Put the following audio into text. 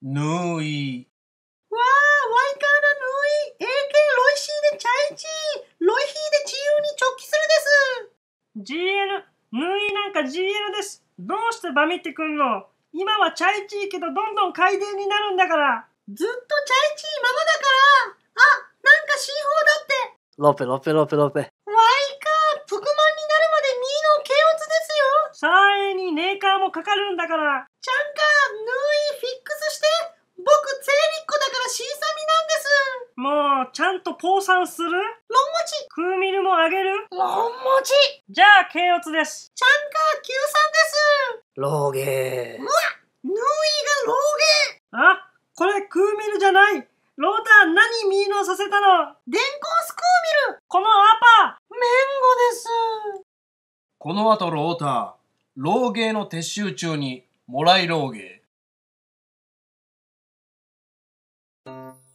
ぬい。わあ、わいからぬい !AK ロイシーでチャイチーロイヒーで自由に直帰するです !GL! ぬいなんか GL ですどうしてバミってくんの今はチャイチーけどどんどん改善になるんだからずっとチャイチーままだからあ、なんか新法だってロペロペロペロペ。ワイカー、プクマンになるまでミーの軽音ですよさらにネーカーもかかるんだからちゃんかぬいフィックちゃんと降参するロンもちクーミルもあげるロンもちじゃあ、軽圧です。ちゃんがキュですローゲー。うわヌーイがローゲーあ、これクーミルじゃないローター何ミーノさせたの電光スクーミルこのアパメンゴですこの後ローター、ローゲーの撤収中にもらいローゲー。